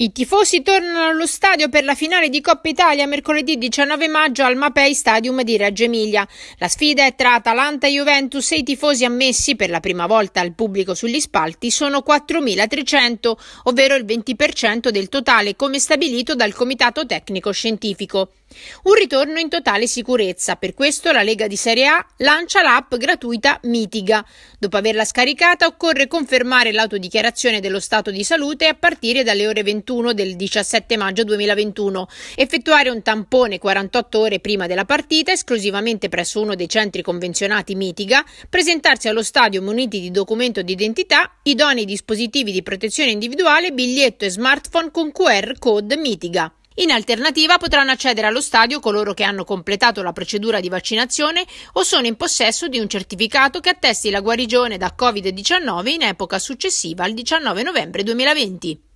I tifosi tornano allo stadio per la finale di Coppa Italia mercoledì 19 maggio al Mapei Stadium di Reggio Emilia. La sfida è tra Atalanta e Juventus e i tifosi ammessi per la prima volta al pubblico sugli spalti sono 4.300, ovvero il 20% del totale come stabilito dal Comitato Tecnico Scientifico. Un ritorno in totale sicurezza, per questo la Lega di Serie A lancia l'app gratuita Mitiga. Dopo averla scaricata occorre confermare l'autodichiarazione dello stato di salute a partire dalle ore 21 21 del 17 maggio 2021, effettuare un tampone 48 ore prima della partita esclusivamente presso uno dei centri convenzionati Mitiga, presentarsi allo stadio muniti di documento d'identità, idonei dispositivi di protezione individuale, biglietto e smartphone con QR code Mitiga. In alternativa potranno accedere allo stadio coloro che hanno completato la procedura di vaccinazione o sono in possesso di un certificato che attesti la guarigione da Covid-19 in epoca successiva al 19 novembre 2020.